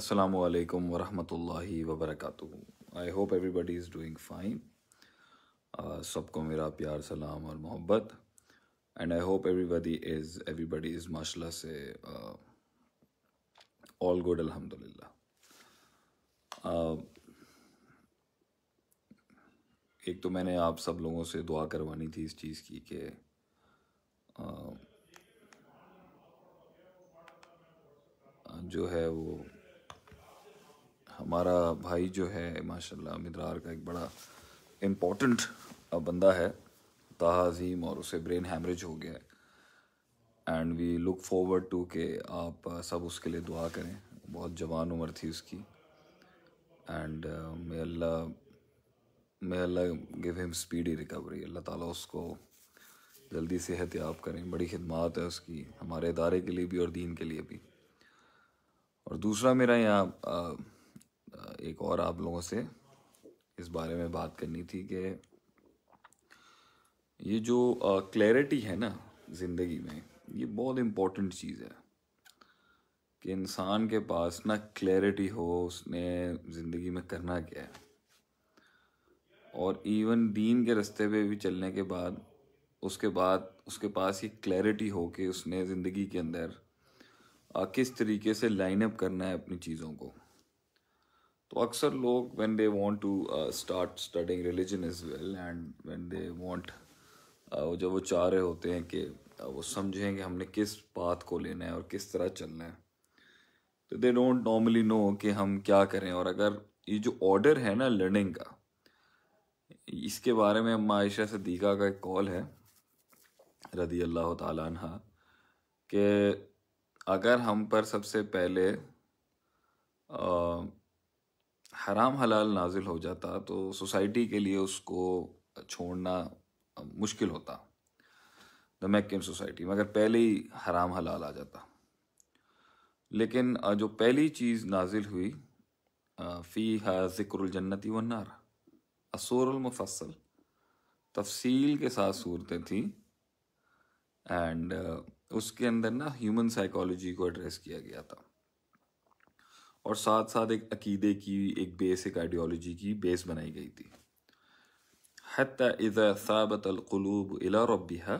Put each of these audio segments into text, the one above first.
Assalamu alaikum wa rahmatullahi wa barakatuh. I hope everybody is doing fine. Uh, सबको मेरा प्यार सलाम और मोहब्बत and I hope everybody is everybody is माशाल्लाह से ऑल uh, गुड अल्हम्दुलिल्लाह uh, एक तो मैंने आप सब लोगों से दुआ करवानी थी इस चीज़ की कि जो है वो हमारा भाई जो है माशाल्लाह मिद्रार का एक बड़ा इम्पोर्टेंट बंदा है ताहा अजीम और उसे ब्रेन हैमरेज हो गया है and we look forward to के आप सब उसके लिए दुआ करें बहुत जवान उम्र थी उसकी एंड मे अल्लाह मे अल्लाह गिव हिम स्पीडी रिकवरी अल्लाह ताला उसको जल्दी सेहत याब करें बड़ी खिदमत है उसकी हमारे इदारे के लिए भी और दीन के लिए भी और दूसरा मेरा यहाँ एक और आप लोगों से इस बारे में बात करनी थी कि ये जो क्लैरिटी है ना ज़िंदगी में ये बहुत इम्पोर्टेंट चीज़ है कि इंसान के पास ना क्लैरिटी हो उसने ज़िंदगी में करना क्या है और इवन दीन के रास्ते पे भी चलने के बाद उसके बाद उसके पास ये क्लैरिटी हो कि उसने ज़िंदगी के अंदर किस तरीके से लाइनअप करना है अपनी चीज़ों को तो अक्सर लोग when they want to start studying religion is well and when they want जब वो चाह रहे होते हैं कि uh, वो समझें कि हमने किस बात को लेना है और किस तरह चलना है तो दे डोंट नॉर्मली नो कि हम क्या करें और अगर ये जो ऑर्डर है ना लर्निंग का इसके बारे में मायशा से सदीक़ा का एक कॉल है रदी अल्लाह तह के अगर हम पर सबसे पहले आ, uh, हराम हलाल नाजिल हो जाता तो सोसाइटी के लिए उसको छोड़ना मुश्किल होता द मैक्किन सोसाइटी मगर पहले ही हराम हलाल आ जाता लेकिन जो पहली चीज़ नाजिल हुई फ़ी हा ज़िक्रजन्नति वन्नार असूरमफसल तफसील के साथ सूरतें थी एंड उसके अंदर ना ह्यूमन साइकोलॉजी को एड्रेस किया गया था और साथ साथ एक अकीदे की एक बेसिक आइडियोलॉजी की बेस बनाई गई थी हती इज़ा साबत अलकलूब इला रबिहा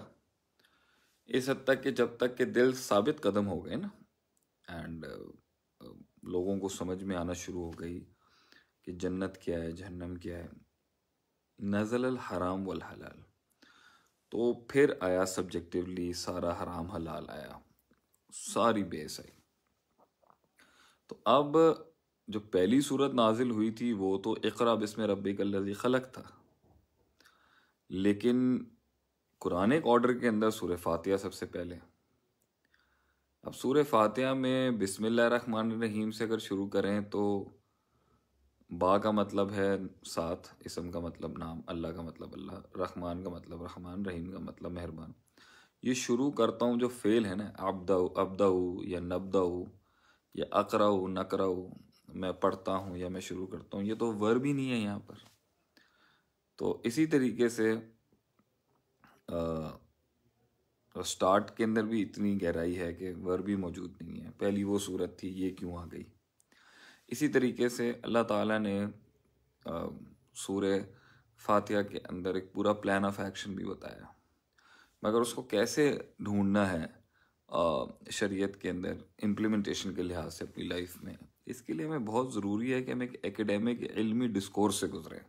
इस हद तक कि जब तक के दिल साबित कदम हो गए ना एंड लोगों को समझ में आना शुरू हो गई कि जन्नत क्या है जहन्नम क्या है नज़ल अल हराम वल हलाल तो फिर आया सब्जेक्टिवली सारा हराम हलाल आया सारी बेस आई तो अब जो पहली सूरत नाजिल हुई थी वो तो इकरा बिस्म रबी कल्लि खलक था लेकिन कुरानिक ऑर्डर के अंदर सूर फ़ातह सबसे पहले अब सूर फातह में बिसमिल्ल रहीम से अगर शुरू करें तो बा का मतलब है साथ इसम का मतलब नाम अल्लाह का मतलब अल्लाह रहमान का मतलब रहमान रहीम का मतलब मेहरबान ये शुरू करता हूँ जो फ़ेल है ना अबदाऊ अबदाऊ या नबदाऊ या अकराऊ नकराऊ मैं पढ़ता हूँ या मैं शुरू करता हूँ ये तो वर्ब ही नहीं है यहाँ पर तो इसी तरीके से आ, स्टार्ट के अंदर भी इतनी गहराई है कि वर्ब भी मौजूद नहीं है पहली वो सूरत थी ये क्यों आ गई इसी तरीके से अल्लाह ताला ने सूर्य फातिहा के अंदर एक पूरा प्लान ऑफ एक्शन भी बताया मगर उसको कैसे ढूंढना है शरीयत के अंदर इम्प्लीमेंटेशन के लिहाज से अपनी लाइफ में इसके लिए हमें बहुत ज़रूरी है कि हम एक एकेडमिक इल्मी डिस्कोर्स से गुजरें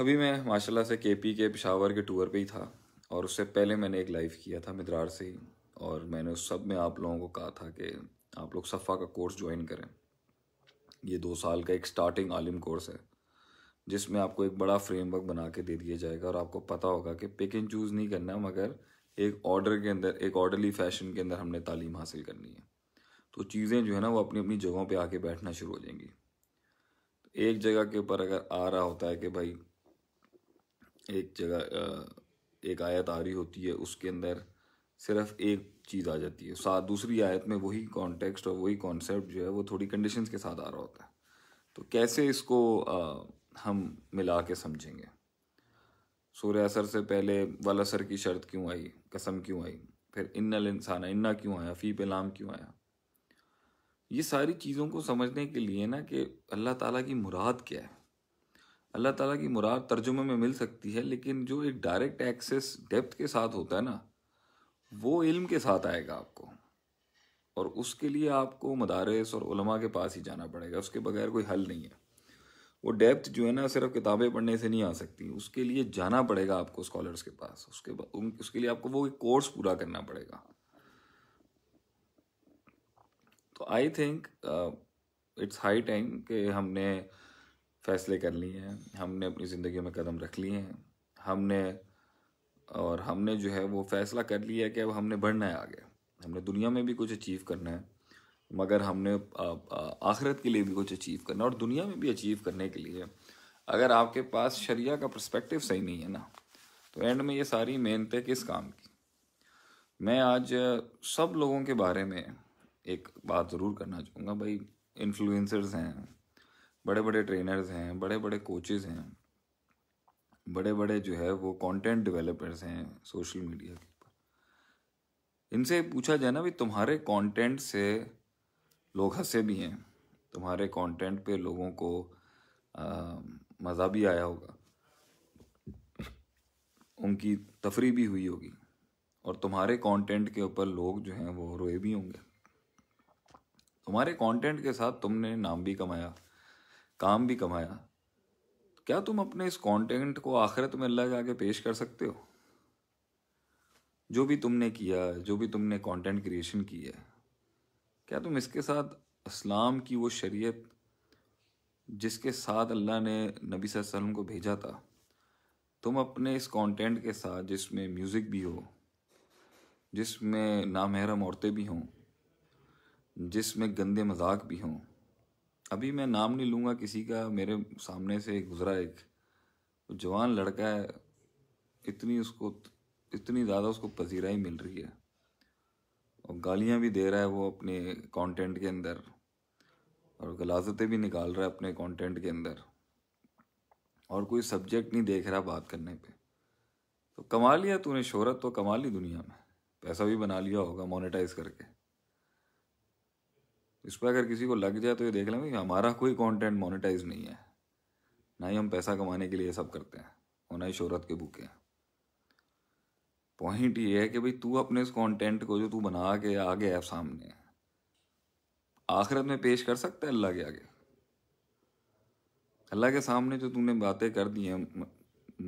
अभी मैं माशाल्लाह से केपी के पिशावर के टूर पे ही था और उससे पहले मैंने एक लाइव किया था मिद्रार से ही और मैंने उस सब में आप लोगों को कहा था कि आप लोग सफ़ा का कोर्स ज्वाइन करें ये दो साल का एक स्टार्टिंग आलिम कोर्स है जिसमें आपको एक बड़ा फ्रेमवर्क बना के दे दिया जाएगा और आपको पता होगा कि पिक एंड चूज़ नहीं करना मगर एक ऑर्डर के अंदर एक ऑर्डरली फैशन के अंदर हमने तालीम हासिल करनी है तो चीज़ें जो है ना वो अपनी अपनी जगहों पे आके बैठना शुरू हो जाएंगी तो एक जगह के ऊपर अगर आ रहा होता है कि भाई एक जगह एक आयत आ रही होती है उसके अंदर सिर्फ एक चीज़ आ जाती है साथ दूसरी आयत में वही कॉन्टेक्स्ट और वही कॉन्सेप्ट जो है वो थोड़ी कंडीशंस के साथ आ रहा होता है तो कैसे इसको आ, हम मिला के समझेंगे सूर्य असर से पहले वल असर की शर्त क्यों आई कसम क्यों आई फिर इन्नल इंसाना इन्ना क्यों आया फ़ी पे लाम क्यों आया ये सारी चीज़ों को समझने के लिए ना कि अल्लाह ताला की मुराद क्या है अल्लाह ताला की मुराद तर्जुमे में मिल सकती है लेकिन जो एक डायरेक्ट एक्सेस डेप्थ के साथ होता है ना वो इल्म के साथ आएगा आपको और उसके लिए आपको मदारस और उलमा के पास ही जाना पड़ेगा उसके बगैर कोई हल नहीं है वो डेप्थ जो है ना सिर्फ किताबें पढ़ने से नहीं आ सकती उसके लिए जाना पड़ेगा आपको स्कॉलर्स के पास उसके उसके लिए आपको वो एक कोर्स पूरा करना पड़ेगा तो I think it's high time कि हमने फैसले कर लिए हैं हमने अपनी ज़िंदगी में कदम रख लिए हैं हमने और हमने जो है वो फैसला कर लिया है कि अब हमने बढ़ना है आगे हमने दुनिया में भी कुछ अचीव करना है मगर हमने आखिरत के लिए भी कुछ अचीव करना और दुनिया में भी अचीव करने के लिए अगर आपके पास शरिया का प्रस्पेक्टिव सही नहीं है ना तो एंड में ये सारी मेहनत है किस काम की मैं आज सब लोगों के बारे में एक बात ज़रूर करना चाहूँगा भाई इन्फ्लुएंसर्स हैं बड़े बड़े ट्रेनर्स हैं बड़े बड़े कोचेज़ हैं बड़े बड़े जो है वो कंटेंट डेवलपर्स हैं सोशल मीडिया के ऊपर इनसे पूछा जाए ना भाई तुम्हारे कंटेंट से लोग हंसे भी हैं तुम्हारे कंटेंट पे लोगों को मज़ा भी आया होगा उनकी तफरी भी हुई होगी और तुम्हारे कंटेंट के ऊपर लोग जो हैं वो रोए भी होंगे तुम्हारे कंटेंट के साथ तुमने नाम भी कमाया काम भी कमाया क्या तुम अपने इस कंटेंट को आखिरत में अल्लाह जाके पेश कर सकते हो जो भी तुमने किया जो भी तुमने कंटेंट क्रिएशन की है क्या तुम इसके साथ इस्लाम की वो शरीयत जिसके साथ अल्लाह ने नबी वसल्लम को भेजा था तुम अपने इस कंटेंट के साथ जिसमें म्यूज़िक भी हो जिसमें नामहरम औरतें भी हों जिसमें गंदे मजाक भी हों अभी मैं नाम नहीं लूँगा किसी का मेरे सामने से गुज़रा एक जवान लड़का है इतनी उसको इतनी ज़्यादा उसको पजीराई मिल रही है और गालियाँ भी दे रहा है वो अपने कंटेंट के अंदर और गलाजतें भी निकाल रहा है अपने कंटेंट के अंदर और कोई सब्जेक्ट नहीं देख रहा बात करने पे तो कमा लिया तूने शोहरत तो कमा ली दुनिया में पैसा भी बना लिया होगा मोनेटाइज करके इस पर अगर किसी को लग जाए तो ये देख लेंगे हमारा कोई कंटेंट मोनेटाइज नहीं है ना ही हम पैसा कमाने के लिए सब करते हैं और ना ही शोहरत के भूखे हैं पॉइंट ये है कि भाई तू अपने इस कंटेंट को जो तू बना के आ गया सामने आखिरत में पेश कर सकता है अल्लाह के आगे अल्लाह के सामने जो तूने बातें कर दी हैं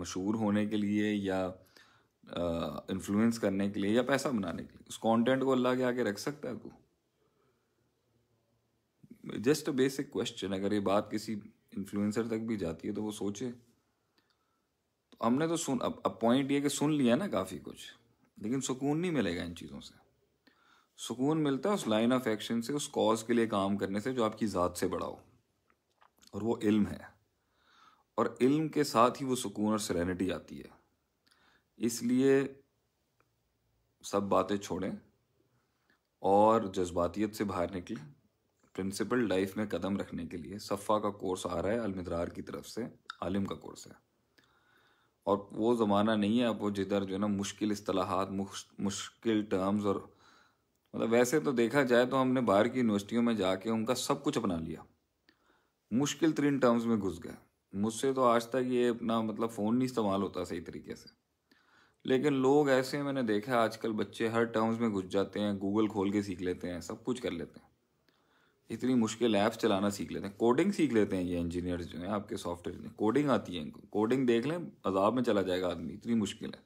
मशहूर होने के लिए या इन्फ्लुएंस करने के लिए या पैसा बनाने के लिए उस कंटेंट को अल्लाह के आगे रख सकता है तू जस्ट अ बेसिक क्वेश्चन अगर ये बात किसी इन्फ्लुएंसर तक भी जाती है तो वो सोचे तो हमने तो सुन अब अब पॉइंट ये कि सुन लिया ना काफ़ी कुछ लेकिन सुकून नहीं मिलेगा इन चीज़ों से सुकून मिलता है उस लाइन ऑफ एक्शन से उस कॉज के लिए काम करने से जो आपकी ज़ात से बड़ा हो और वो इल्म है और इल्म के साथ ही वो सुकून और सरेनिटी आती है इसलिए सब बातें छोड़ें और जज्बातीत से बाहर निकलें प्रिंसिपल लाइफ में कदम रखने के लिए सफ़ा का कोर्स आ रहा है अलमदरार की तरफ से आलिम का कोर्स है और वो ज़माना नहीं है अब वो जिधर जो है ना मुश्किल असलाहत मुश्किल टर्म्स और मतलब वैसे तो देखा जाए तो हमने बाहर की यूनिवर्सिटियों में जाके उनका सब कुछ अपना लिया मुश्किल तरीन टर्म्स में घुस गए मुझसे तो आज तक ये अपना मतलब फ़ोन नहीं इस्तेमाल होता सही तरीके से लेकिन लोग ऐसे मैंने देखा आजकल बच्चे हर टर्म्स में घुस जाते हैं गूगल खोल के सीख लेते हैं सब कुछ कर लेते हैं इतनी मुश्किल ऐप्स चलाना सीख लेते हैं कोडिंग सीख लेते हैं ये इंजीनियर जो हैं आपके सॉफ्टवेयर कोडिंग आती है इनको कोडिंग देख लें अजाब में चला जाएगा आदमी इतनी मुश्किल है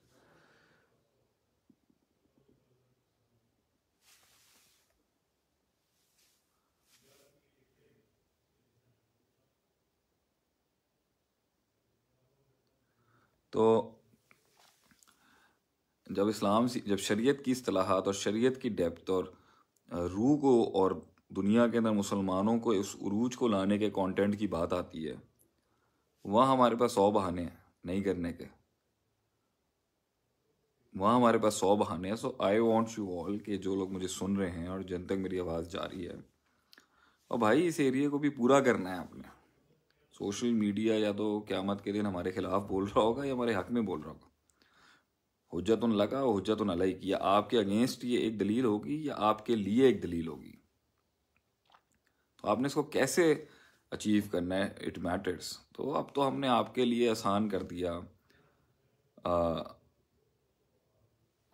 तो जब इस्लाम जब शरीयत की असलाहत और शरीयत की डेप्थ और रूह को और दुनिया के अंदर मुसलमानों को इस उरूज को लाने के कंटेंट की बात आती है वहाँ हमारे पास सौ बहाने हैं नहीं करने के वहाँ हमारे पास सौ बहाने हैं so I want you all के जो लोग मुझे सुन रहे हैं और जन तक मेरी आवाज़ जा रही है और भाई इस एरिए को भी पूरा करना है आपने सोशल मीडिया या तो क़्यामत के दिन हमारे ख़िलाफ़ बोल रहा होगा या हमारे हक में बोल रहा होगा हजत लगा और हजत अलई की या आपके अगेंस्ट ये एक दलील होगी या आपके लिए एक दलील होगी तो आपने इसको कैसे अचीव करना है इट मैटर्स तो अब तो हमने आपके लिए आसान कर दिया आ,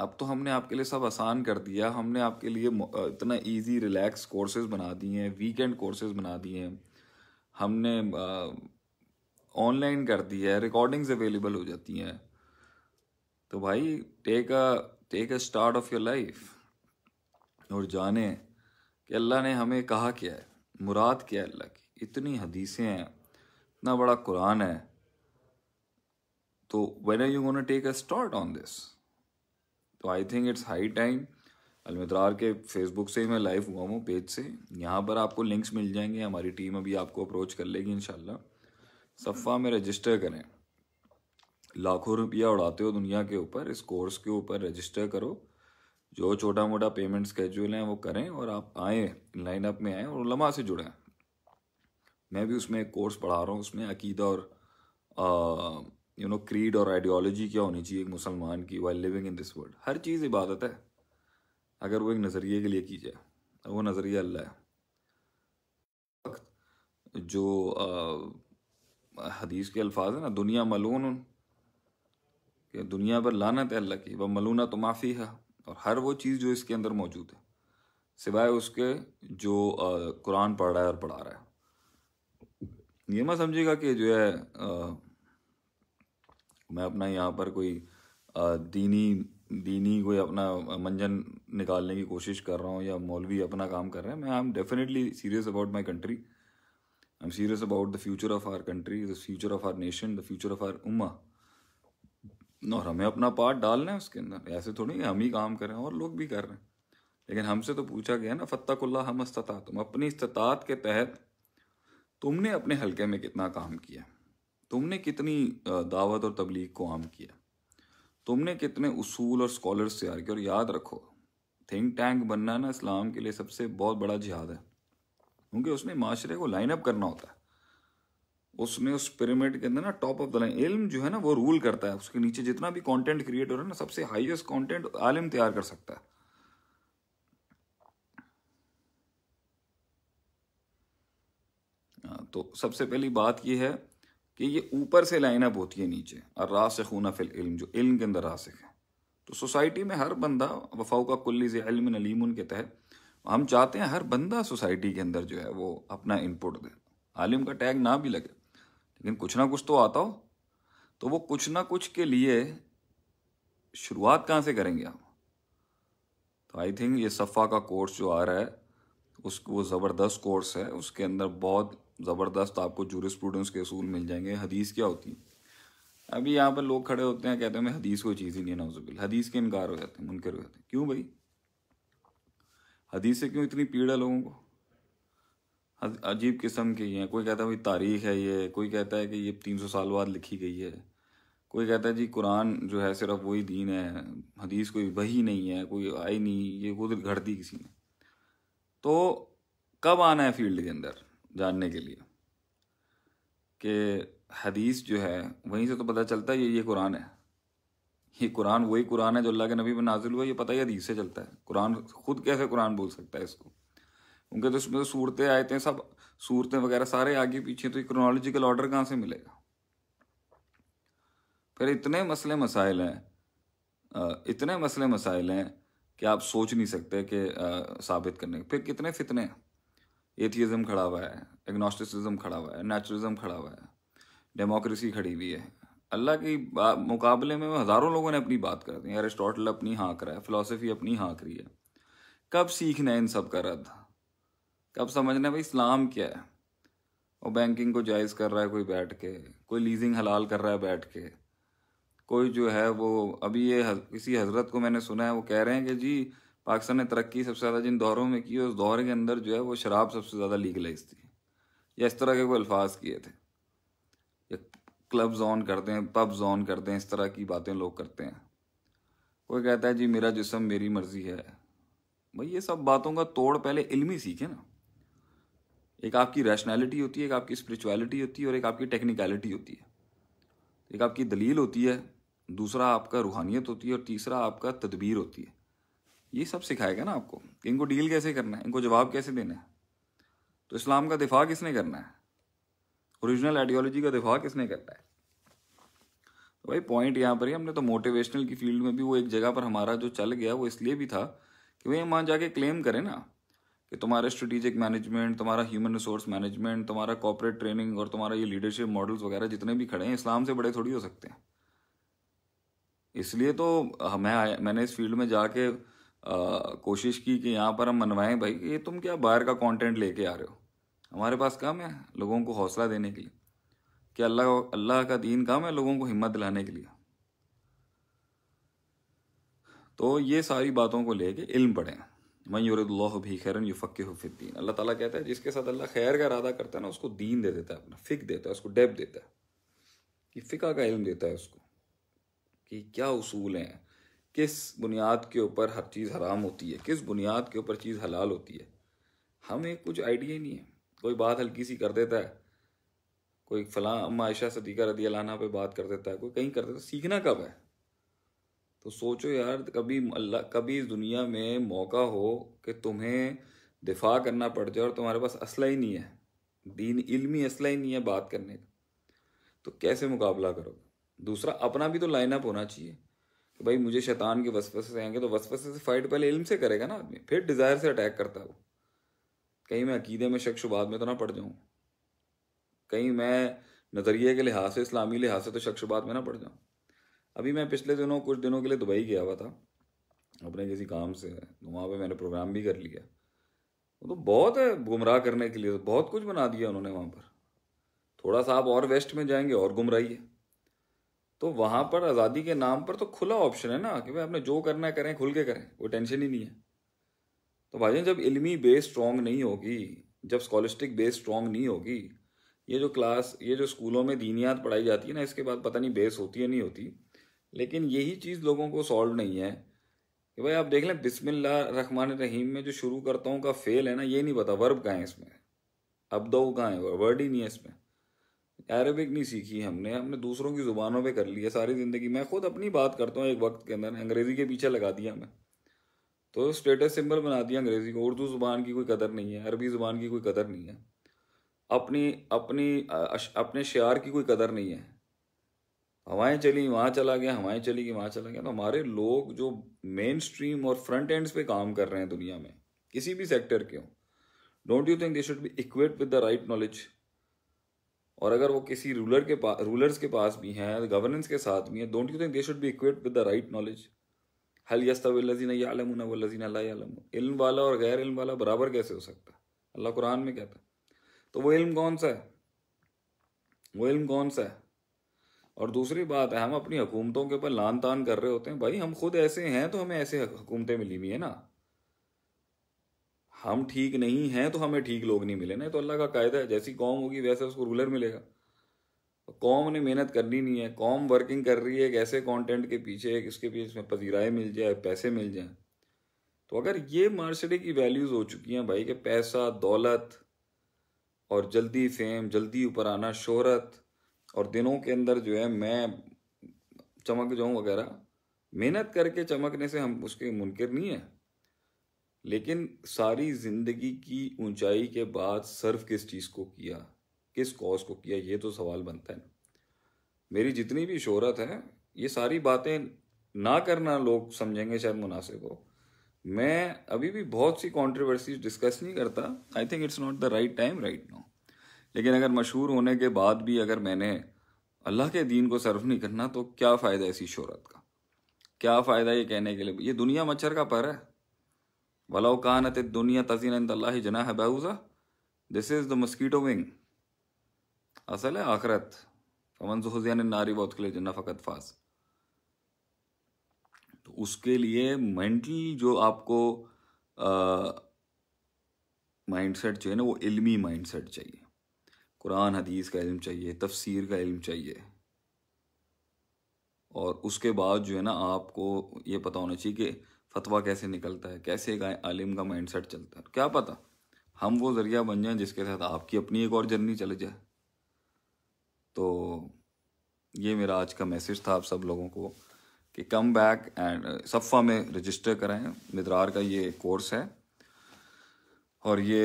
अब तो हमने आपके लिए सब आसान कर दिया हमने आपके लिए इतना इजी रिलैक्स कोर्सेज बना दिए हैं वीकेंड कोर्सेज बना दिए हैं हमने ऑनलाइन कर दिया है रिकॉर्डिंग्स अवेलेबल हो जाती हैं तो भाई take a take a start of your life और जाने कि अल्लाह ने हमें कहा क्या है मुराद क्या है अल्लाह की इतनी हदीसें हैं इतना बड़ा कुरान है तो when are you gonna take a start on this तो I think it's high time अलमदरार के फेसबुक से ही मैं लाइव हुआ हूँ पेज से यहाँ पर आपको लिंक्स मिल जाएंगे हमारी टीम अभी आपको अप्रोच कर लेगी इन सफ़ा में रजिस्टर करें लाखों रुपया उड़ाते हो दुनिया के ऊपर इस कोर्स के ऊपर रजिस्टर करो जो छोटा मोटा पेमेंट स्केड्यूल हैं वो करें और आप आए लाइनअप में आएँ और लमा से जुड़ें मैं भी उसमें एक कोर्स पढ़ा रहा हूँ उसमें अकीदा और यू नो क्रीड और आइडियोलॉजी क्या होनी चाहिए एक मुसलमान की why living in this world हर चीज़ इबादत है अगर वो एक नज़रिए के लिए की जाए वो नज़रिया अल्लाह है वक्त जो हदीस के अल्फाज हैं ना दुनिया मलून कि दुनिया पर लानत है अल्लाह की वह मलूना तो माफ़ी है और हर वो चीज़ जो इसके अंदर मौजूद है सिवाय उसके जो कुरान पढ़ रहा है और पढ़ा रहा है ये मत समझेगा कि जो है आ, मैं अपना यहाँ पर कोई आ, दीनी दीनी कोई अपना मंजन निकालने की कोशिश कर रहा हूँ या मौलवी अपना काम कर रहे हैं मैं I am definitely serious about my country I am serious about the future of our country the future of our nation the future of our उमा और हमें अपना पार्ट डालना है उसके अंदर ऐसे थोड़ी हम ही काम कर रहे हैं और लोग भी कर रहे हैं लेकिन हमसे तो पूछा गया ना फ़त्तकुल्ला हम अस्तता तुम अपनी इस्तात के तहत तुमने अपने हलके में कितना काम किया तुमने कितनी दावत और तबलीग को आम किया तुमने कितने उसूल और स्कॉलर्स तैयार किए और याद रखो थिंक टैंक बनना ना इस्लाम के लिए सबसे बहुत बड़ा जिहाद है क्योंकि उसमें माशरे को लाइनअप करना होता है उसमें उस पिरामिड के अंदर ना टॉप ऑफ द लाइन इल्म जो है ना वो रूल करता है उसके नीचे जितना भी कंटेंट क्रिएट हो रहा है ना सबसे हाईएस्ट कंटेंट आलिम तैयार कर सकता है हाँ, तो सबसे पहली बात यह है कि ये ऊपर से लाइन अप होती है नीचे और रासिक होना फिल इल्म जो इल्म के अंदर राशिक है तो सोसाइटी में हर बंदा वफाऊ का कुल्ली से इल्म नलीम के तहत हम चाहते हैं हर बंदा सोसाइटी के अंदर जो है वो अपना इनपुट दे आलिम का टैग ना भी लगे लेकिन कुछ ना कुछ तो आता हो तो वो कुछ ना कुछ के लिए शुरुआत कहाँ से करेंगे आप तो आई थिंक ये सफ़ा का कोर्स जो आ रहा है उस वो ज़बरदस्त कोर्स है उसके अंदर बहुत ज़बरदस्त आपको स्टूडेंट्स के असूल मिल जाएंगे हदीस क्या होती है अभी यहाँ पर लोग खड़े होते हैं कहते हैं मैं हदीस कोई चीज़ ही नहीं है नाउजबिल हदीस के इनकार हो जाते हैं मुनकर हो जाते हैं क्यों भाई हदीस से क्यों इतनी पीड़ है लोगों को अजीब किस्म की हैं कोई कहता है भाई तारीख है ये कोई कहता है कि ये तीन सौ साल बाद लिखी गई है कोई कहता है जी कुरान जो है सिर्फ वही दीन है हदीस कोई वही नहीं है कोई आई नहीं ये खुद घट दी किसी ने तो कब आना है फील्ड के अंदर जानने के लिए कि हदीस जो है वहीं से तो पता चलता है ये ये कुरान है ये कुरान वही कुरान है जो अल्लाह के नबी में नाजिल हुआ ये पता ही हदीस से चलता है कुरान खुद कैसे कुरान बोल सकता है इसको क्योंकि तो इसमें मतलब तो सूरतें थे सब सूरतें वगैरह सारे आगे पीछे तो क्रोनोलॉजिकल ऑर्डर कहाँ से मिलेगा फिर इतने मसले मसाइल हैं इतने मसले मसाइल हैं कि आप सोच नहीं सकते कि साबित करने फिर कितने फितने एथियज़म खड़ा हुआ है एग्नोस्टिसिज्म खड़ा हुआ है नेचुरलिज्म खड़ा हुआ है डेमोक्रेसी खड़ी हुई है अल्लाह की मुकाबले में हज़ारों लोगों ने अपनी बात कर दी अरिस्टोटल अपनी हाँक रहा है फ़िलासफ़ी अपनी हाँक रही है कब सीखना है इन सब का रद्द तो अब समझना भाई इस्लाम क्या है और बैंकिंग को जायज़ कर रहा है कोई बैठ के कोई लीजिंग हलाल कर रहा है बैठ के कोई जो है वो अभी ये हज, किसी हजरत को मैंने सुना है वो कह रहे हैं कि जी पाकिस्तान ने तरक्की सबसे ज़्यादा जिन दौरों में की उस दौर के अंदर जो है वो शराब सबसे ज़्यादा लीगलाइज थी या इस तरह के कोई अल्फाज किए थे या क्लब्स ऑन करते हैं पब्स ऑन करते हैं इस तरह की बातें लोग करते हैं कोई कहता है जी मेरा जिसम मेरी मर्ज़ी है भाई ये सब बातों का तोड़ पहले इल्मी सीखे ना एक आपकी रैशनैलिटी होती है एक आपकी स्पिरिचुअलिटी होती है और एक आपकी टेक्निकलिटी होती है एक आपकी दलील होती है दूसरा आपका रूहानियत होती है और तीसरा आपका तदबीर होती है ये सब सिखाएगा ना आपको कि इनको डील कैसे करना है इनको जवाब कैसे देना है तो इस्लाम का दिफा किसने करना है ओरिजिनल आइडियोलॉजी का दिफा किसने करना है तो भाई पॉइंट यहाँ पर ही हमने तो मोटिवेशनल की फील्ड में भी वो एक जगह पर हमारा जो चल गया वो इसलिए भी था कि भाई हम वहाँ जाके क्लेम करें ना कि तुम्हारा स्ट्रेटेजिक मैनेजमेंट तुम्हारा ह्यूमन रिसोर्स मैनेजमेंट तुम्हारा कॉपरेट ट्रेनिंग और तुम्हारा ये लीडरशिप मॉडल्स वगैरह जितने भी खड़े हैं इस्लाम से बड़े थोड़ी हो सकते हैं इसलिए तो मैं मैंने इस फील्ड में जाके कोशिश की कि यहाँ पर हम मनवाएं भाई ये तुम क्या बाहर का कॉन्टेंट लेके आ रहे हो हमारे पास कम है लोगों को हौसला देने के लिए कि अल्लाह अल्लाह का दीन कम है लोगों को हिम्मत दिलाने के लिए तो ये सारी बातों को लेके इल्म पढ़ें मन यूरदल्ला भी खैरन युफ़क़ दीन अल्लाह ताला कहता है जिसके साथ अल्लाह खैर का इरादा करता है ना उसको दीन दे देता है अपना फ़िक देता है उसको डेप देता है कि फ़िका का इल्म देता है उसको कि क्या उसूल हैं किस बुनियाद के ऊपर हर चीज़ हराम होती है किस बुनियाद के ऊपर चीज़ हलाल होती है हमें कुछ आइडिया ही नहीं है कोई बात हल्की सी कर देता है कोई फ़लाँ अम्मा आयशा सदीक़ा रदी अलाना पे बात कर देता है कोई कहीं कर देता है सीखना कब है तो सोचो यार कभी अल्लाह कभी इस दुनिया में मौका हो कि तुम्हें दिफा करना पड़ जाए और तुम्हारे पास असला ही नहीं है दीन इल्मी असला ही नहीं है बात करने का तो कैसे मुकाबला करोगे दूसरा अपना भी तो लाइनअप होना चाहिए कि भाई मुझे शैतान के वसवसे से आएंगे तो वसवसे से फाइट पहले इल्म से करेगा ना आदमी फिर डिज़ायर से अटैक करता है वो कहीं मैं अकीदे में शक शुबात में तो ना पड़ जाऊँ कहीं मैं नज़रिए के लिहाज से इस्लामी लिहाज से तो शक शुबात में ना पड़ जाऊँ अभी मैं पिछले दिनों कुछ दिनों के लिए दुबई गया हुआ था अपने किसी काम से तो वहाँ पे मैंने प्रोग्राम भी कर लिया वो तो बहुत है गुमराह करने के लिए तो बहुत कुछ बना दिया उन्होंने वहाँ पर थोड़ा सा आप और वेस्ट में जाएंगे और गुमराही है तो वहाँ पर आज़ादी के नाम पर तो खुला ऑप्शन है ना कि भाई आपने जो करना है करें खुल के करें कोई टेंशन ही नहीं है तो भाई जब इलमी बेस स्ट्रॉन्ग नहीं होगी जब स्कॉलिस्टिक बेस स्ट्रॉन्ग नहीं होगी ये जो क्लास ये जो स्कूलों में दीनियात पढ़ाई जाती है ना इसके बाद पता नहीं बेस होती है नहीं होती लेकिन यही चीज़ लोगों को सॉल्व नहीं है कि भाई आप देख लें बिस्मिल्लाह रहमान रहीम में जो शुरू करता हूँ का फेल है ना ये नहीं पता वर्ब कहाँ है इसमें अब दो कहाँ है वर्ड ही नहीं है इसमें अरबिक नहीं सीखी हमने हमने दूसरों की ज़ुबानों पे कर लिया सारी ज़िंदगी मैं खुद अपनी बात करता हूँ एक वक्त के अंदर अंग्रेज़ी के पीछे लगा दिया हमें तो स्टेटस सिंबल बना दिया अंग्रेज़ी को उर्दू ज़ुबान की कोई कदर नहीं है अरबी ज़ुबान की कोई कदर नहीं है अपनी अपनी अपने शार की कोई कदर नहीं है हवाएं चली वहाँ चला गया हवाएं चली गई वहाँ चला गया तो हमारे लोग जो मेन स्ट्रीम और फ्रंट एंड्स पे काम कर रहे हैं दुनिया में किसी भी सेक्टर के हों don't you think they should be equate with the right knowledge और अगर वो किसी रूलर के पास रूलर्स के पास भी हैं गवर्नेंस के साथ भी हैं don't you think they should be equate with the right knowledge हल यस्तावलजीन यालमून वजीन अल्लाम इल्म वाला और गैर इल्म वाला बराबर कैसे हो सकता अल्लाह कुरान में कहता तो वो इल्म कौन सा है वो इल्म कौन सा है और दूसरी बात है हम अपनी हुकूमतों के ऊपर लान तान कर रहे होते हैं भाई हम खुद ऐसे हैं तो हमें ऐसे हुकूमतें मिली हुई है ना हम ठीक नहीं हैं तो हमें ठीक लोग नहीं मिले ना तो अल्लाह का कायदा है जैसी कौम होगी वैसे उसको रूलर मिलेगा तो कौम ने मेहनत करनी नहीं है कौम वर्किंग कर रही है एक ऐसे कंटेंट के पीछे एक इसके पीछे इसमें पजीराए मिल जाए पैसे मिल जाए तो अगर ये मार्शरे की वैल्यूज़ हो चुकी हैं भाई कि पैसा दौलत और जल्दी फेम जल्दी ऊपर आना शोहरत और दिनों के अंदर जो है मैं चमक जाऊँ वगैरह मेहनत करके चमकने से हम उसके मुनकर नहीं है लेकिन सारी ज़िंदगी की ऊंचाई के बाद सर्व किस चीज़ को किया किस कॉज को किया ये तो सवाल बनता है मेरी जितनी भी शोहरत है ये सारी बातें ना करना लोग समझेंगे शायद मुनासिब हो मैं अभी भी बहुत सी कॉन्ट्रोवर्सीज डिस्कस नहीं करता I think it's not the right time right now लेकिन अगर मशहूर होने के बाद भी अगर मैंने अल्लाह के दीन को सर्व नहीं करना तो क्या फ़ायदा ऐसी शहरत का क्या फ़ायदा ये कहने के लिए ये दुनिया मच्छर का पर है अत दुनिया तजीन जना है बहूजा this is the mosquito wing असल है आखरत फमन ने नारी बहुत के लिए जन्ना फ़कत फास तो उसके लिए मेंटली जो आपको माइंडसेट चाहिए ना वो इल्मी माइंडसेट चाहिए कुरान हदीस का इल्म चाहिए तफसीर का इल्म चाहिए और उसके बाद जो है ना आपको ये पता होना चाहिए कि फतवा कैसे निकलता है कैसे एक आलिम का माइंडसेट चलता है क्या पता हम वो ज़रिया बन जाएं जिसके साथ आपकी अपनी एक और जर्नी चले जाए तो ये मेरा आज का मैसेज था आप सब लोगों को कि कम बैक एंड सफ़ा में रजिस्टर कराएं मिदरार का ये कोर्स है और ये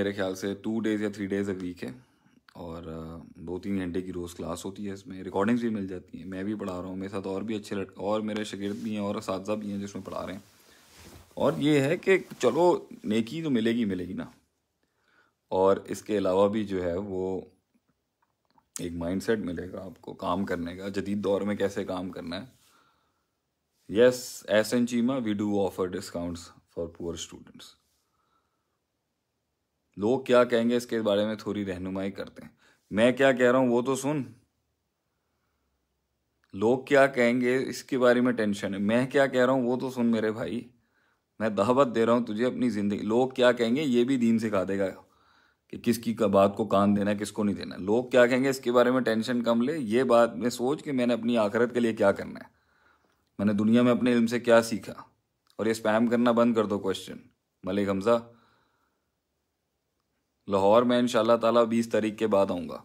मेरे ख्याल से टू डेज़ या थ्री डेज़ अ वीक है और दो तीन घंटे की रोज़ क्लास होती है इसमें रिकॉर्डिंग्स भी मिल जाती हैं मैं भी पढ़ा रहा हूँ मेरे साथ और भी अच्छे लड़के और मेरे शगिर्द भी हैं और साजा भी हैं जिसमें पढ़ा रहे हैं और ये है कि चलो नेकी तो मिलेगी मिलेगी ना और इसके अलावा भी जो है वो एक माइंडसेट मिलेगा आपको काम करने का जदीद दौर में कैसे काम करना है yes S N Cheema we do offer discounts for poor students लोग क्या कहेंगे इसके बारे में थोड़ी रहनुमाई करते हैं मैं क्या कह रहा हूँ वो तो सुन लोग क्या कहेंगे इसके बारे में टेंशन है मैं क्या कह रहा हूँ वो तो सुन मेरे भाई मैं दहावत दे रहा हूँ तुझे अपनी ज़िंदगी लोग क्या कहेंगे ये भी दीन सिखा देगा कि किसकी बात को कान देना है किसको नहीं देना लोग क्या कहेंगे इसके बारे में टेंशन कम ले ये बात में सोच कि मैंने अपनी आखिरत के लिए क्या करना है मैंने दुनिया में अपने इल्म से क्या सीखा और ये स्पैम करना बंद कर दो क्वेश्चन मलिक हमज़ा लाहौर में इन ताला बीस तारीख के बाद आऊँगा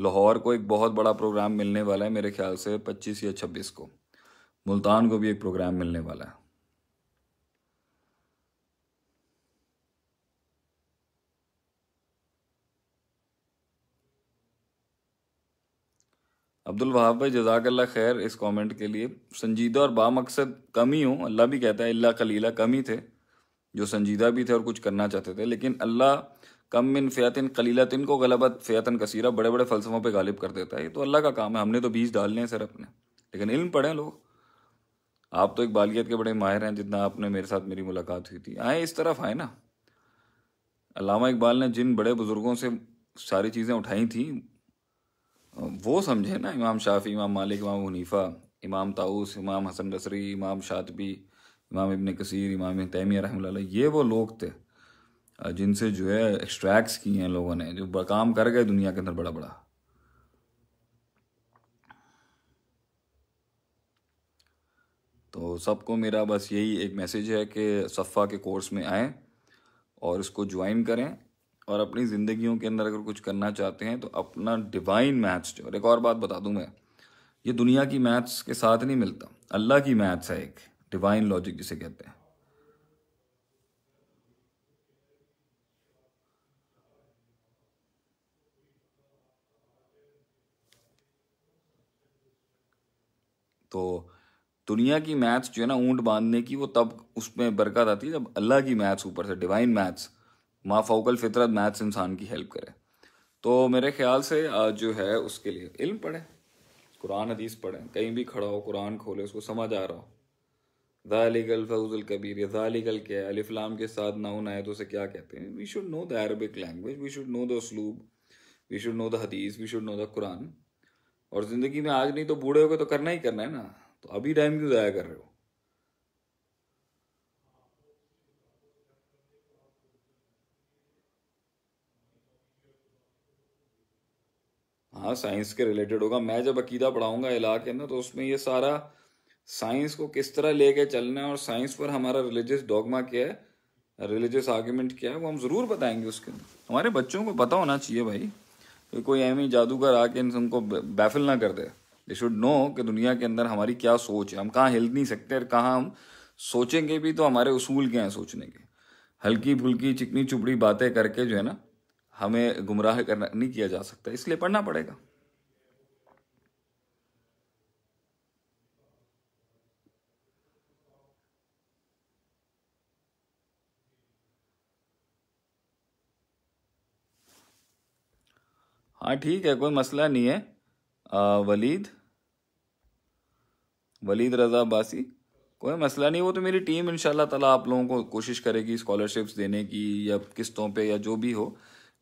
लाहौर को एक बहुत बड़ा प्रोग्राम मिलने वाला है मेरे ख्याल से पच्चीस या छब्बीस को मुल्तान को भी एक प्रोग्राम मिलने वाला है अब्दुल वहाब भाई जजाकल्ला खैर इस कमेंट के लिए संजीदा और बामकसद कम ही हूँ अल्लाह भी कहता है अल्लाह कलीला कम ही थे जो संजीदा भी थे और कुछ करना चाहते थे लेकिन अल्लाह कम मिन कलीला तिन को गलबत फ़ियातन कसीरा बड़े बड़े फ़लसफ़ों पर गालिब कर देता है ये तो अल्लाह का काम है हमने तो बीज डालने हैं सर अपने लेकिन इल्म पढ़ें लोग आप तो इकबालियत के बड़े माहिर हैं जितना आपने मेरे साथ मेरी मुलाकात हुई थी आए इस तरफ आए ना अलामा इकबाल ने जिन बड़े बुज़ुर्गों से सारी चीज़ें उठाई थी वो समझे ना इमाम शाफ़ी इमाम मालिक इमाम हनीफ़ा इमाम ताउस इमाम हसन रसरी इमाम शातबी इमाम इबन कसीर इमाम तैमिया रहमल ये वो लोग थे जिनसे जो है एक्सट्रैक्ट्स किए हैं लोगों ने जो काम कर गए दुनिया के अंदर बड़ा बड़ा तो सबको मेरा बस यही एक मैसेज है कि सफ़ा के कोर्स में आएँ और इसको ज्वाइन करें और अपनी ज़िंदगियों के अंदर अगर कुछ करना चाहते हैं तो अपना डिवाइन मैथ्स जो एक और बात बता दूं मैं ये दुनिया की मैथ्स के साथ नहीं मिलता अल्लाह की मैथ्स है एक डिवाइन लॉजिक जिसे कहते हैं तो दुनिया की मैथ्स जो है ना ऊँट बांधने की वो तब उसमें बरकत आती है जब अल्लाह की मैथ्स ऊपर से डिवाइन मैथ्स माँ फोकल फितरत मैथ्स इंसान की हेल्प करे तो मेरे ख्याल से आज जो है उसके लिए इल्म पढ़े कुरान हदीस पढ़ें कहीं भी खड़ा हो कुरान खोले उसको समझ आ रहा हो दालिकल फजल कबीर दालिकल क्या है अलिफ्लाम के साथ नाउन आए तो उसे क्या कहते हैं we should know the Arabic language we should know the स्लूब वी शुड नो द हदीस वी शुड नो द कुरान और ज़िंदगी में आज नहीं तो बूढ़े हो गए तो करना ही करना है ना तो अभी टाइम क्यों ज़ाया कर रहे हो हाँ साइंस के रिलेटेड होगा मैं जब अकीदा पढ़ाऊंगा इलाके ना अंदर तो उसमें ये सारा साइंस को किस तरह लेके चलना है और साइंस पर हमारा रिलीजियस डॉगमा क्या है रिलीजियस आर्ग्यूमेंट क्या है वो हम ज़रूर बताएंगे उसके अंदर हमारे बच्चों को पता होना चाहिए भाई कि कोई एमी जादूगर आके इन उनको बैफिल ना कर दे दे शुड नो कि दुनिया के अंदर हमारी क्या सोच है हम कहाँ हिल नहीं सकते और कहाँ हम सोचेंगे भी तो हमारे उसूल क्या हैं सोचने के हल्की फुल्की चिकनी चुपड़ी बातें करके जो है ना हमें गुमराह करना नहीं किया जा सकता इसलिए पढ़ना पड़ेगा हाँ ठीक है कोई मसला नहीं है आ, वलीद वलीद रज़ा बासी कोई मसला नहीं वो तो मेरी टीम इन ताला आप लोगों को कोशिश करेगी स्कॉलरशिप्स देने की या किस्तों पे या जो भी हो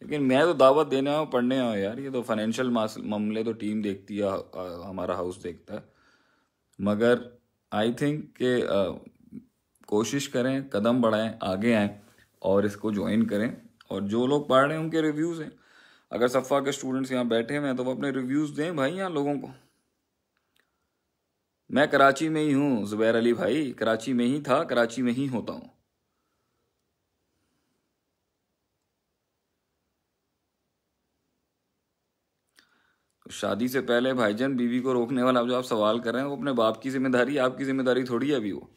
लेकिन मैं तो दावत देने आया हूँ पढ़ने आया यार ये तो फाइनेंशियल मामले तो टीम देखती है हमारा हाउस देखता है मगर आई थिंक के आ, कोशिश करें कदम बढ़ाएं आगे आएं और इसको ज्वाइन करें और जो लोग पढ़ रहे हैं उनके रिव्यूज़ हैं अगर सफ़ा के स्टूडेंट्स यहाँ बैठे हुए हैं तो वो अपने रिव्यूज़ दें भाई यहाँ लोगों को मैं कराची में ही हूँ ज़ुबैर अली भाई कराची में ही था कराची में ही होता हूँ तो शादी से पहले भाईजान बीवी को रोकने वाला जो आप सवाल कर रहे हैं वो अपने बाप की जिम्मेदारी आपकी जिम्मेदारी थोड़ी है अभी वो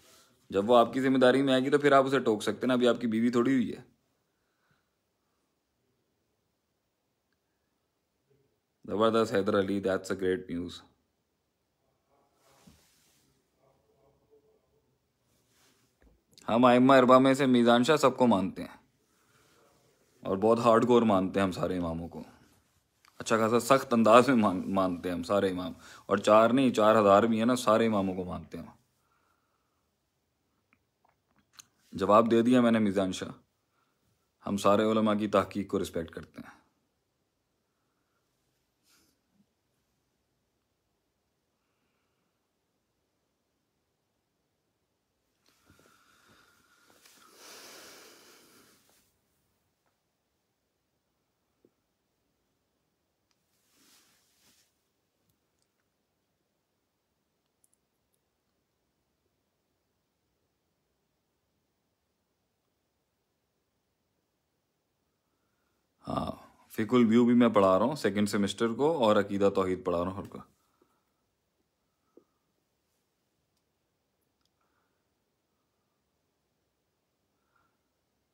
जब वो आपकी जिम्मेदारी में आएगी तो फिर आप उसे टोक सकते हैं ना अभी आपकी बीवी थोड़ी हुई है ज़बरदस्त Haider Ali that's a great news हम आइमा अरबा में से मीज़ान शाह सबको मानते हैं और बहुत हार्ड कोर मानते हैं हम सारे इमामों को अच्छा खासा सख्त अंदाज में मानते हैं हम सारे इमाम और चार नहीं चार हज़ार भी है ना सारे इमामों को मानते हैं जवाब दे दिया मैंने मिजान शाह हम सारे उलमा की तहकीक को रिस्पेक्ट करते हैं फिकुल व्यू भी मैं पढ़ा रहा हूँ सेकेंड सेमेस्टर को और अकीदा तोहहीद पढ़ा रहा हूँ हर का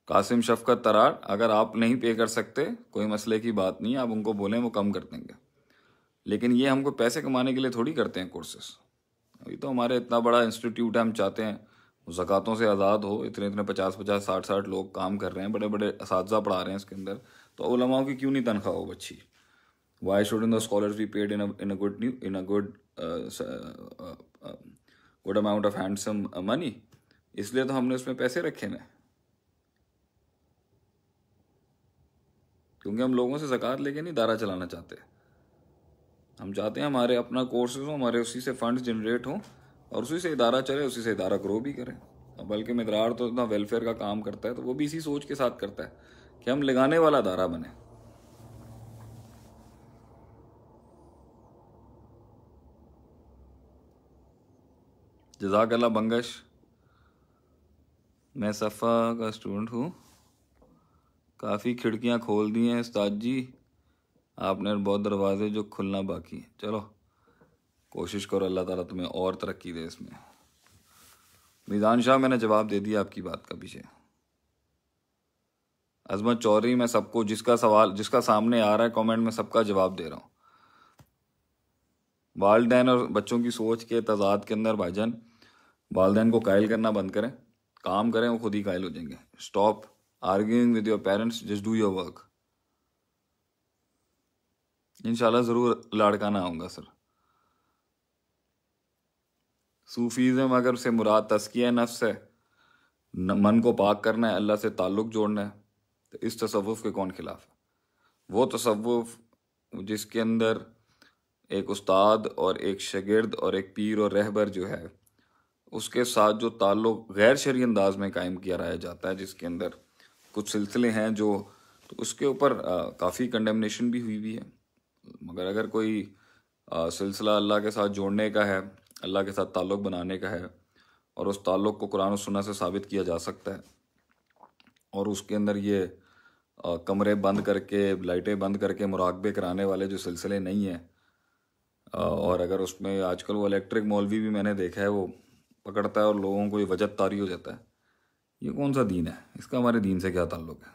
कासिम शफकत तरार अगर आप नहीं पे कर सकते कोई मसले की बात नहीं है आप उनको बोलें वो कम कर देंगे लेकिन ये हमको पैसे कमाने के लिए थोड़ी करते हैं कोर्सेस अभी तो हमारे इतना बड़ा इंस्टीट्यूट है हम चाहते हैं जक़ातों से आज़ाद हो इतने इतने पचास पचास साठ साठ लोग काम कर रहे हैं बड़े बड़े इस पढ़ा रहे हैं इसके अंदर तो उलमाओं की क्यों नहीं तनख्वाह हो बच्ची why should in the scholar be paid in in a good new in a good good amount of handsome money इसलिए तो हमने उसमें पैसे रखे हैं क्योंकि हम लोगों से जक़ात लेके नहीं दारा चलाना चाहते हम चाहते हैं हमारे अपना कोर्सेज हो हमारे उसी से फंड्स जनरेट हो और उसी से इदारा चले उसी से इदारा ग्रो भी करें बल्कि मदरार तो इतना वेलफेयर का काम करता है तो वो भी इसी सोच के साथ करता है कि हम लगाने वाला दारा बने जजाकला बंगश मैं सफ़ा का स्टूडेंट हूँ काफ़ी खिड़कियाँ खोल दी हैं उस्ताद जी आपने बहुत दरवाजे जो खुलना बाकी हैं चलो कोशिश करो अल्लाह ताला तुम्हें और तरक्की दे इसमें मीज़ान शाह मैंने जवाब दे दिया आपकी बात का पीछे अजमत चौधरी मैं सबको जिसका सवाल जिसका सामने आ रहा है कमेंट में सबका जवाब दे रहा हूँ वालदेन और बच्चों की सोच के तजाद के अंदर भाईजान वालदेन को कायल करना बंद करें काम करें वो खुद ही कायल हो जाएंगे stop arguing with your parents just do your work इनशाला ज़रूर ना आऊंगा सर सूफीज़म अगर से मुराद तस्किया नफ्स है मन को पाक करना है अल्लाह से ताल्लुक़ जोड़ना है तो इस तसवुफ़ के कौन खिलाफ है वो तसवुफ़ जिसके अंदर एक उस्ताद और एक शगिर्द और एक पीर और रहबर जो है उसके साथ जो ताल्लुक़ गैर शरी अंदाज में कायम किया रहा जाता है जिसके अंदर कुछ सिलसिले हैं जो तो उसके ऊपर काफ़ी कंडेमनेशन भी हुई हुई है मगर अगर कोई सिलसिला अल्लाह के साथ जोड़ने का है अल्लाह के साथ ताल्लुक़ बनाने का है और उस ताल्लुक़ को कुरान सुना से साबित किया जा सकता है और उसके अंदर ये कमरे बंद करके लाइटें बंद करके मुराकबे कराने वाले जो सिलसिले नहीं हैं और अगर उसमें आजकल वो इलेक्ट्रिक मौलवी भी मैंने देखा है वो पकड़ता है और लोगों को ये वजत तारी हो जाता है ये कौन सा दीन है इसका हमारे दीन से क्या ताल्लुक है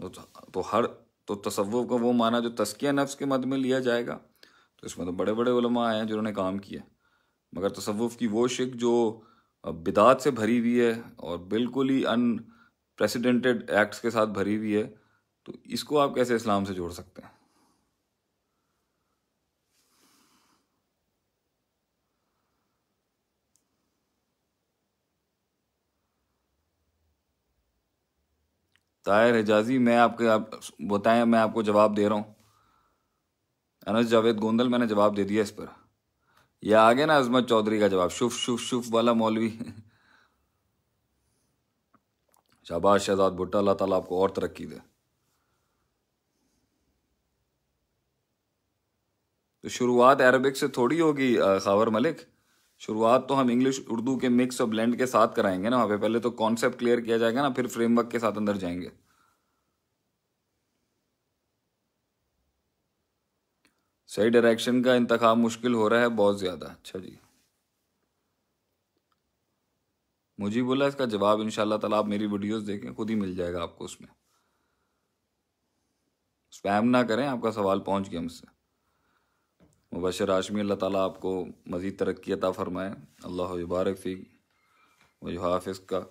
तो, तो हर तो तसव्वुफ का वो माना जो तस्किया नफ्स के मद में लिया जाएगा तो इसमें तो बड़े बड़े उलमा आए हैं जिन्होंने काम किया मगर तसव्वुफ की वो शिक जो बिदात से भरी हुई है और बिल्कुल ही अनप्रेसिडेंटेड एक्ट्स के साथ भरी हुई है तो इसको आप कैसे इस्लाम से जोड़ सकते हैं तायर हिजाजी मैं आपके आप बताएं मैं आपको जवाब दे रहा हूं अनस जावेद गोंदल मैंने जवाब दे दिया इस पर यह आ गया ना अजमत चौधरी का जवाब शुभ शुभ शुभ वाला मौलवी शाबाश शहजाद भुट्टा अल्लाह ताला आपको और तरक्की दे तो शुरुआत अरबिक से थोड़ी होगी खावर मलिक शुरुआत तो हम इंग्लिश उर्दू के मिक्स और ब्लेंड के साथ कराएंगे ना वहाँ पे पहले तो कॉन्सेप्ट क्लियर किया जाएगा ना फिर फ्रेमवर्क के साथ अंदर जाएंगे सही डायरेक्शन का इंतखा मुश्किल हो रहा है बहुत ज़्यादा अच्छा जी मुझे बोला इसका जवाब इन ताला आप मेरी वीडियोस देखें खुद ही मिल जाएगा आपको उसमें स्पैम ना करें आपका सवाल पहुंच गया मुझसे मुबशर आशमी अल्लाह ताला आपको मज़ीद तरक्की अता फ़रमाए अल्लाह मुबारक फ़ी वजहाफ़ का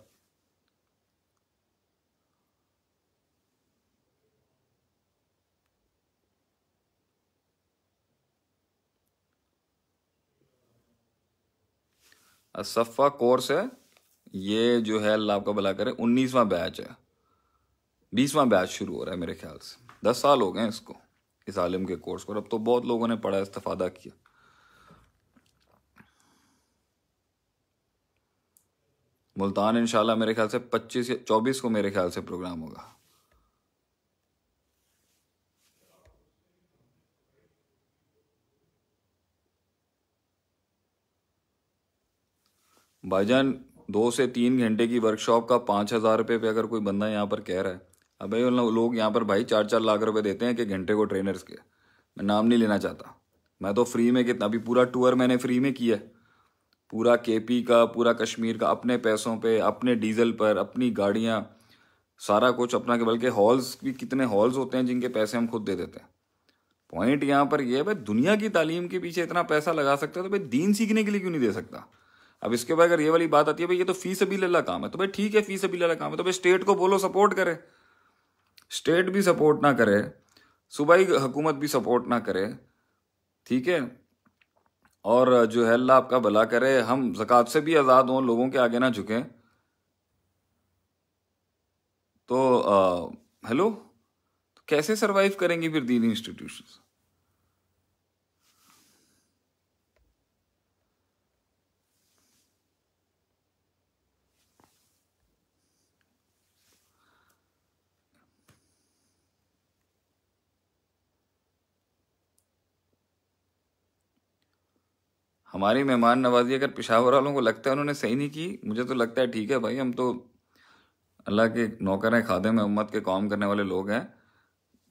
असफा कोर्स है ये जो है अल्लाह आपका भला करे उन्नीसवा बैच है बीसवा बैच शुरू हो रहा है मेरे ख्याल से दस साल हो गए इसको इस आलिम के कोर्स को अब तो बहुत लोगों ने पढ़ा इस्तफादा किया मुल्तान इंशाल्लाह मेरे ख्याल से 25 या 24 को मेरे ख्याल से प्रोग्राम होगा भाईजान दो से तीन घंटे की वर्कशॉप का पाँच हज़ार रुपये पे अगर कोई बंदा यहाँ पर कह रहा है अबे लोग यहाँ पर भाई चार चार लाख रुपए देते हैं कि घंटे को ट्रेनर्स के मैं नाम नहीं लेना चाहता मैं तो फ्री में कितना अभी पूरा टूर मैंने फ्री में किया है पूरा केपी का पूरा कश्मीर का अपने पैसों पे अपने डीजल पर अपनी गाड़ियाँ सारा कुछ अपना के बल्कि हॉल्स भी कितने हॉल्स होते हैं जिनके पैसे हम खुद दे देते हैं पॉइंट यहाँ पर यह है भाई दुनिया की तालीम के पीछे इतना पैसा लगा सकते हो तो भाई दीन सीखने के लिए क्यों नहीं दे सकता अब इसके बाद अगर ये वाली बात आती है भाई ये तो फीस अभी लला काम है तो भाई ठीक है फीस अभी लला काम है तो भाई स्टेट को बोलो सपोर्ट करे स्टेट भी सपोर्ट ना करे ही हुकूमत भी सपोर्ट ना करे ठीक है और जो है अल्लाह आपका भला करे हम जक़ात से भी आज़ाद हों लोगों के आगे ना झुकें तो हेलो तो कैसे सरवाइव करेंगी फिर दीनी इंस्टीट्यूशन हमारी मेहमान नवाजी अगर पिशावर वालों को लगता है उन्होंने सही नहीं की मुझे तो लगता है ठीक है भाई हम तो अल्लाह के नौकर हैं खादे में उम्मत के काम करने वाले लोग हैं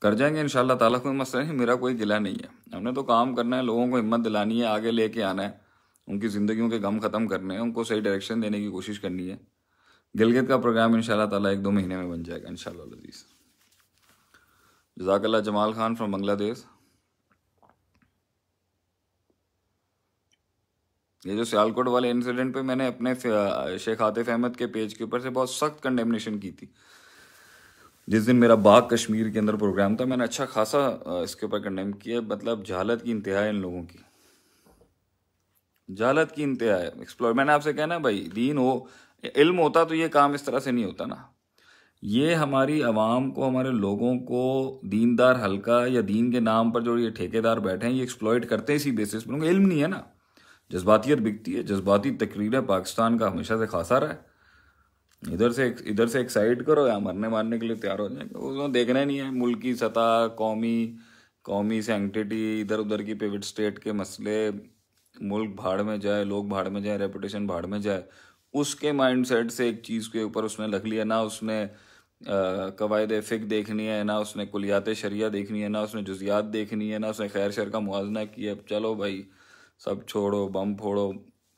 कर जाएंगे इन शाला ताला कोई मसला नहीं मेरा कोई गिला नहीं है हमने तो काम करना है लोगों को हिम्मत दिलानी है आगे लेके आना है उनकी ज़िंदगियों के गम ख़त्म करने हैं उनको सही डायरेक्शन देने की कोशिश करनी है गिलगित का प्रोग्राम इन ताला एक दो महीने में बन जाएगा इन शजीज़ जजाकल्ला जमाल खान फ्रॉम बंग्लादेश ये जो सियालकोट वाले इंसिडेंट पे मैंने अपने शेख आतिफ अहमद के पेज के ऊपर से बहुत सख्त कंडेमनेशन की थी जिस दिन मेरा बाग कश्मीर के अंदर प्रोग्राम था मैंने अच्छा खासा इसके ऊपर कंडेम किया मतलब जहालत की इंतहा इन लोगों की जहालत की इंतहा एक्सप्लोर मैंने आपसे कहना भाई दीन हो इल्म होता तो ये काम इस तरह से नहीं होता ना ये हमारी आवाम को हमारे लोगों को दीनदार हल्का या दीन के नाम पर जो ये ठेकेदार बैठे हैं ये एक्सप्लॉयट करते हैं इसी बेसिस पर उनको इल्म नहीं है ना जज्बातीत बिकती है जज्बाती तकरीरें पाकिस्तान का हमेशा से खासा रहा है इधर से इधर से एक्साइट करो या मरने मारने के लिए तैयार हो जाएंगे उसमें देखना ही नहीं है मुल्की सतह कौमी कौमी सेंटिटी इधर उधर की पेविट स्टेट के मसले मुल्क भाड़ में जाए लोग भाड़ में जाए रेपुटेशन भाड़ में जाए उसके सेट से एक चीज़ के ऊपर उसने लख लिया ना उसने कवायद फ़िक देखनी है ना उसने कुलियात शरिया देखनी है ना उसने जुजियात देखनी है ना उसने खैर शर का मुआजना किया चलो भाई सब छोड़ो बम फोड़ो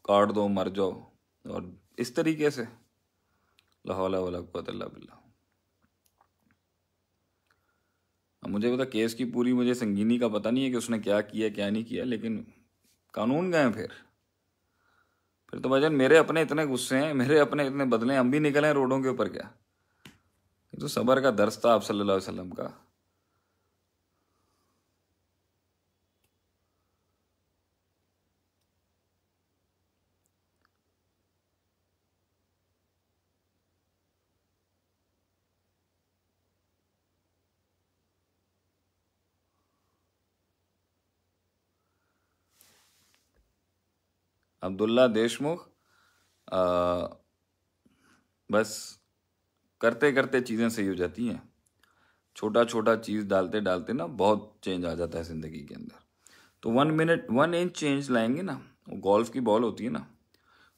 काट दो मर जाओ और इस तरीके से लाहौला वाला बिल्ला अब मुझे पता केस की पूरी मुझे संगीनी का पता नहीं है कि उसने क्या किया क्या नहीं किया लेकिन कानून गए फिर फिर तो भाई मेरे अपने इतने गुस्से हैं मेरे अपने इतने बदले हम भी निकले हैं रोडों के ऊपर क्या तो सबर का दर्श था आप सल्लल्लाहु अलैहि वसल्लम का अब्दुल्ला देशमुख बस करते करते चीज़ें सही हो जाती हैं छोटा छोटा चीज़ डालते डालते ना बहुत चेंज आ जाता है ज़िंदगी के अंदर तो one minute one inch change लाएंगे ना वो गोल्फ की बॉल होती है ना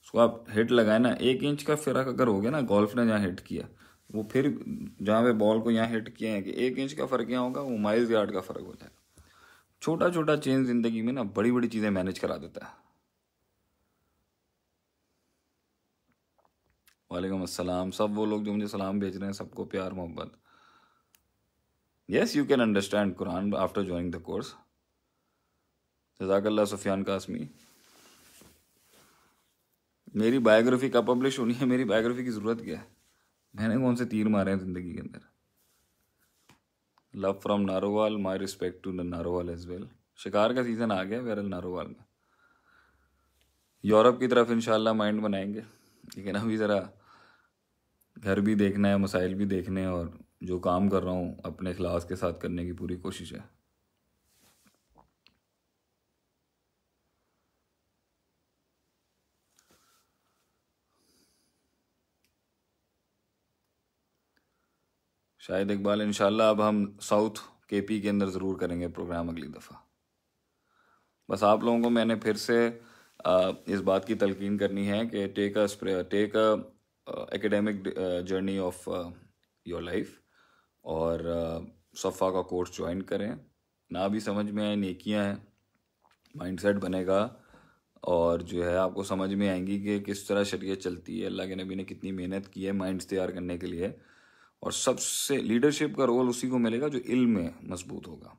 उसको आप हिट लगाए ना एक इंच का फर्क अगर हो गया ना गोल्फ ने जहाँ हिट किया वो फिर जहाँ पे बॉल को यहाँ हिट किए हैं कि एक इंच का फर्क यहाँ होगा वो माइल्स यार्ड का फर्क हो जाएगा छोटा छोटा चेंज जिंदगी में ना बड़ी बड़ी चीज़ें मैनेज करा देता है वालेकुम अस्सलाम सब वो लोग जो मुझे सलाम भेज रहे हैं सबको प्यार मोहब्बत yes you can understand Quran after joining the course जजाकल्ला सुफियान कासमी मेरी बायोग्राफी कब पब्लिश होनी है मेरी बायोग्राफी की ज़रूरत क्या है मैंने कौन से तीर मारे हैं ज़िंदगी के अंदर love from Narowal my respect to Narowal as well शिकार का सीज़न आ गया वेरल नारोवाल में यूरोप की तरफ इंशाल्लाह माइंड बनाएंगे ठीक है ना अभी ज़रा घर भी देखना है मसाइल भी देखने हैं और जो काम कर रहा हूँ अपने अखलास के साथ करने की पूरी कोशिश है शाहिद इकबाल इन अब हम साउथ केपी के अंदर ज़रूर करेंगे प्रोग्राम अगली दफ़ा बस आप लोगों को मैंने फिर से इस बात की तलकिन करनी है कि take a take a academic journey of your life और सफ़ा का कोर्स ज्वाइन करें ना भी समझ में आए नेकियां हैं माइंडसेट बनेगा और जो है आपको समझ में आएंगी कि किस तरह शरीयत चलती है अल्लाह के नबी ने कितनी मेहनत की है माइंड्स तैयार करने के लिए और सबसे लीडरशिप का रोल उसी को मिलेगा जो इल्म में मजबूत होगा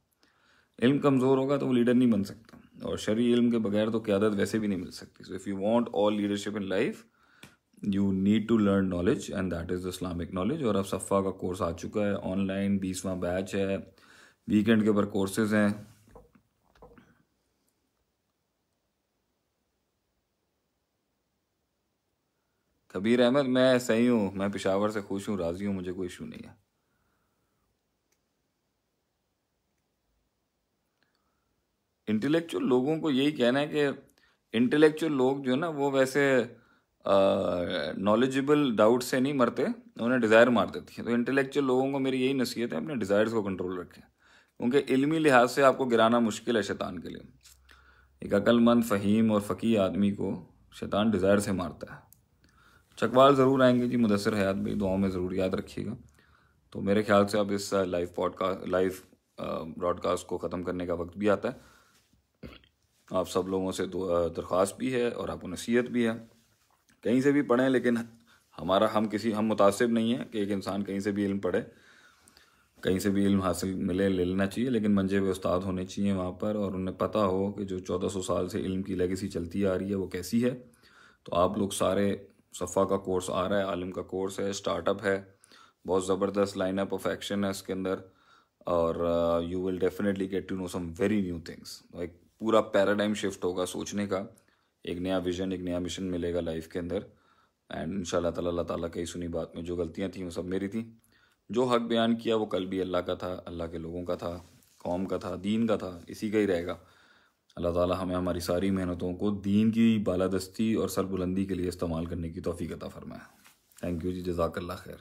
इल्म कमज़ोर होगा तो वो लीडर नहीं बन सकता और शरी इल्म के बगैर तो क्यादत वैसे भी नहीं मिल सकती so if you want all leadership in life you need to learn knowledge and that is the Islamic knowledge और अब सफ़ा का कोर्स आ चुका है ऑनलाइन बीसवा बैच है वीकेंड के ऊपर कोर्सेज हैं कबीर अहमद मैं सही हूँ मैं पिशावर से खुश हूँ राज़ी हूँ मुझे कोई इशू नहीं है इंटेलेक्चुअल लोगों को यही कहना है कि इंटेलेक्चुअल लोग जो है ना वो वैसे नॉलेजेबल डाउट से नहीं मरते उन्हें डिज़ायर मार देती है तो इंटेलेक्चुअल लोगों को मेरी यही नसीहत है अपने डिज़ायर्स को कंट्रोल रखें क्योंकि इलमी लिहाज से आपको गिराना मुश्किल है शैतान के लिए एक अक्लमंद फ़हीम और फ़कीर आदमी को शैतान डिज़ायर से मारता है चकवाल ज़रूर आएंगे जी मुदसर हयात भाई दुआओं में ज़रूर याद रखिएगा तो मेरे ख्याल से अब इस लाइव पॉडकास्ट लाइव ब्रॉडकास्ट को ख़त्म करने का वक्त भी आता है आप सब लोगों से दरख्वास्त भी है और आपको नसीहत भी है कहीं से भी पढ़ें लेकिन हमारा हम किसी हम मुतासिब नहीं है कि एक इंसान कहीं से भी इल्म पढ़े कहीं से भी इल्म हासिल मिले ले लेना चाहिए लेकिन मंजे पे उस्ताद होने चाहिए वहाँ पर और उन्हें पता हो कि जो चौदह सौ साल से इल्म की लेगेसी चलती आ रही है वो कैसी है तो आप लोग सारे सफ़ा का कोर्स आ रहा है आलिम का कोर्स है स्टार्टअप है बहुत ज़बरदस्त लाइनअप ऑफ एक्शन है इसके अंदर और you will definitely get to know some very new things like पूरा पैराडाइम शिफ्ट होगा सोचने का एक नया विजन एक नया मिशन मिलेगा लाइफ के अंदर एंड इन शाला ताला अल्लाह ताला सुनी बात में जो गलतियाँ थी वो सब मेरी थी जो हक बयान किया वो कल भी अल्लाह का था अल्लाह के लोगों का था कौम का था दीन का था इसी का ही रहेगा अल्लाह ताला हमें हमारी सारी मेहनतों को दीन की बालादस्ती और सरबुलंदी के लिए इस्तेमाल करने की तोफ़ी अता फरमाया थैंक यू जी जजाकल्ला खैर